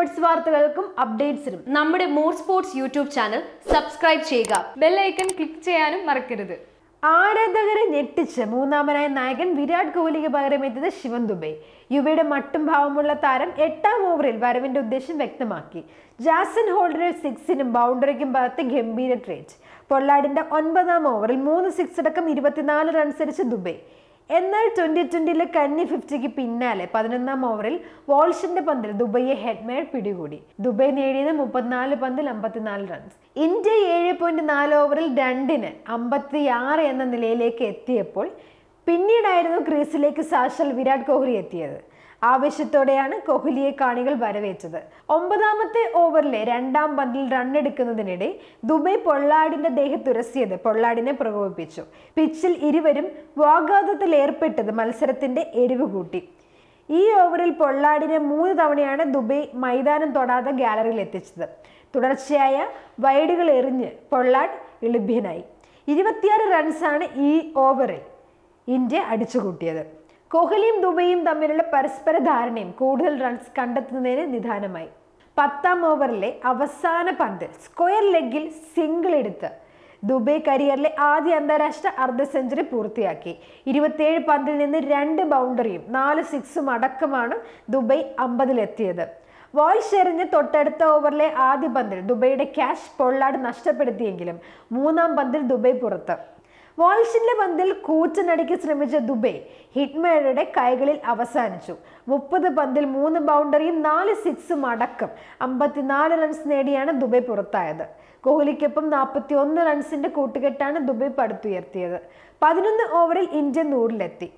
sports വാർത്തകൾക്കും അപ്ഡേറ്റ്സിനും നമ്മുടെ more sports YouTube channel subscribe ചെയ്യുക ബെല്ലൈക്കൺ ക്ലിക്ക് ചെയ്യാനും മറക്കരുത് ആരാധകരെ ഞെട്ടിച്ച് മൂന്നാമനായ നായകൻ വിരാട് കോഹ്ലിക്ക് പകരം എത്തിയത് ശിവൻ ദുബൈ യുവയുടെ മട്ടും ഭാവമുള്ള താരം എട്ടാം ഓവറിൽ വരവിന്റെ ഉദ്ദേശം വ്യക്തമാക്കി ജാസൻ ഹോൾഡറെ സിക്സിനും ബൗണ്ടറിക്കും ഭാഗത്ത് ഗംഭീര ട്രേറ്റ് പൊള്ളാടിന്റെ ഒൻപതാം ഓവറിൽ മൂന്ന് സിക്സ് അടക്കം ഇരുപത്തിനാല് റൺസരിച്ച് ദുബൈ എന്നാൽ ട്വൻ്റി ട്വൻ്റിയിലെ കന്നി ഫിഫ്റ്റിക്ക് പിന്നാലെ പതിനൊന്നാം ഓവറിൽ വോൾഷിന്റെ പന്തിൽ ദുബൈയെ ഹെഡ്മേഡ് പിടികൂടി ദുബൈ നേടിയത് മുപ്പത്തിനാല് പന്തിൽ അമ്പത്തിനാല് റൺസ് ഇന്ത്യ ഏഴ് പോയിന്റ് നാല് ഓവറിൽ രണ്ടിന് അമ്പത്തിയാറ് എന്ന നിലയിലേക്ക് എത്തിയപ്പോൾ പിന്നീടായിരുന്നു ക്രീസിലേക്ക് സാഷൽ വിരാട് കോഹ്ലി എത്തിയത് ആവേശത്തോടെയാണ് കോഹ്ലിയെ കാണികൾ വരവേറ്റത് ഒമ്പതാമത്തെ ഓവറിലെ രണ്ടാം പന്തിൽ റണ്ണെടുക്കുന്നതിനിടെ ദുബൈ പൊള്ളാടിന്റെ ദേഹത്തുരസിയത് പൊള്ളാടിനെ പ്രകോപിപ്പിച്ചു പിച്ചിൽ ഇരുവരും വാഗാതത്തിൽ ഏർപ്പെട്ടത് മത്സരത്തിന്റെ എരിവ് കൂട്ടി ഈ ഓവറിൽ പൊള്ളാടിനെ മൂന്ന് തവണയാണ് ദുബൈ മൈതാനം തൊടാതെ ഗാലറിയിൽ എത്തിച്ചത് തുടർച്ചയായ വൈഡുകൾ എറിഞ്ഞ് പൊള്ളാട് എളുഭ്യനായി ഇരുപത്തിയാറ് റൺസാണ് ഈ ഓവറിൽ ഇന്ത്യ അടിച്ചുകൂട്ടിയത് കോഹ്ലിയും ദുബൈയും തമ്മിലുള്ള പരസ്പര ധാരണയും കൂടുതൽ റൺസ് കണ്ടെത്തുന്നതിന് നിധാനമായി പത്താം ഓവറിലെ അവസാന പന്തിൽ സ്ക്വയർ ലെഗിൽ സിംഗിൾ എടുത്ത് ദുബൈ കരിയറിലെ ആദ്യ അന്താരാഷ്ട്ര അർദ്ധ സെഞ്ചുറി പൂർത്തിയാക്കി ഇരുപത്തിയേഴ് പന്തിൽ നിന്ന് രണ്ട് ബൗണ്ടറിയും നാല് സിക്സും അടക്കമാണ് ദുബൈ അമ്പതിലെത്തിയത് വോയിസ് എറിഞ്ഞ് തൊട്ടടുത്ത ഓവറിലെ ആദ്യ പന്തിൽ ദുബൈയുടെ ക്യാഷ് പൊള്ളാട് നഷ്ടപ്പെടുത്തിയെങ്കിലും മൂന്നാം പന്തിൽ ദുബൈ പുറത്ത് വാൾഷിന്റെ പന്തിൽ കൂച്ചനടിക്ക് ശ്രമിച്ച ദുബെ ഹിറ്റ്മാനയുടെ കൈകളിൽ അവസാനിച്ചു മുപ്പത് പന്തിൽ മൂന്ന് ബൗണ്ടറിയും നാല് സിക്സും അടക്കം അമ്പത്തിനാല് റൺസ് നേടിയാണ് ദുബെ പുറത്തായത് കോഹ്ലിക്കൊപ്പം നാൽപ്പത്തി ഒന്ന് റൺസിന്റെ കൂട്ടുകെട്ടാണ് ദുബെ പടുത്തുയർത്തിയത് പതിനൊന്ന് ഓവറിൽ ഇന്ത്യ നൂറിലെത്തി